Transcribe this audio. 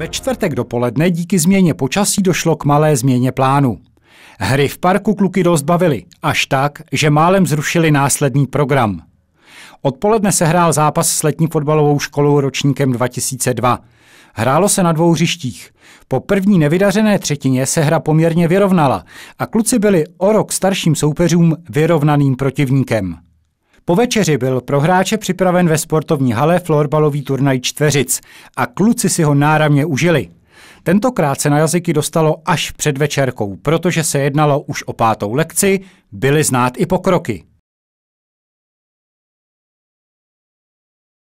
Ve čtvrtek dopoledne díky změně počasí došlo k malé změně plánu. Hry v parku kluky dost bavily, až tak, že málem zrušili následný program. Odpoledne se hrál zápas s letní fotbalovou školou ročníkem 2002. Hrálo se na dvou hřištích. Po první nevydařené třetině se hra poměrně vyrovnala a kluci byli o rok starším soupeřům vyrovnaným protivníkem. Po večeři byl pro hráče připraven ve sportovní hale florbalový turnaj čtveřic a kluci si ho náramně užili. Tentokrát se na jazyky dostalo až před večerkou, protože se jednalo už o pátou lekci, byly znát i pokroky.